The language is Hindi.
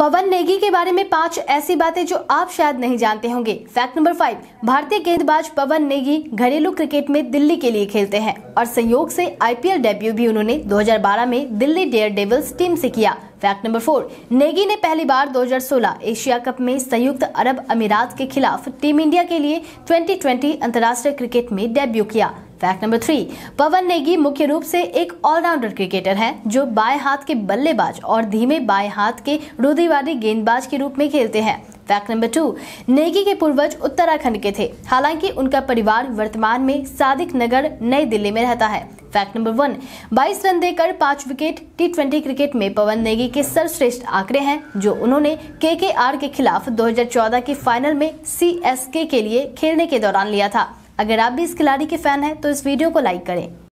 पवन नेगी के बारे में पांच ऐसी बातें जो आप शायद नहीं जानते होंगे फैक्ट नंबर फाइव भारतीय गेंदबाज पवन नेगी घरेलू क्रिकेट में दिल्ली के लिए खेलते हैं और संयोग से आईपीएल डेब्यू भी उन्होंने 2012 में दिल्ली डेयर डेविल्स टीम से किया फैक्ट नंबर फोर नेगी ने पहली बार 2016 एशिया कप में संयुक्त अरब अमीरात के खिलाफ टीम इंडिया के लिए 2020 अंतर्राष्ट्रीय क्रिकेट में डेब्यू किया fact number three Pawan Negi मुख्य रूप से एक ऑलराउंडर क्रिकेटर है जो बाएं हाथ के बल्लेबाज और धीमे बाएं हाथ के रुधिवादी गेंदबाज के रूप में खेलते हैं फैक्ट नंबर टू नेगी के पूर्वज उत्तराखंड के थे हालांकि उनका परिवार वर्तमान में सादिक नगर नई दिल्ली में रहता है फैक्ट नंबर वन बाईस रन देकर पांच विकेट टी ट्वेंटी क्रिकेट में पवन नेगी के सर्वश्रेष्ठ आंकड़े हैं जो उन्होंने के के आर के खिलाफ 2014 के फाइनल में सी एस के लिए खेलने के दौरान लिया था अगर आप भी इस खिलाड़ी के फैन हैं तो इस वीडियो को लाइक करें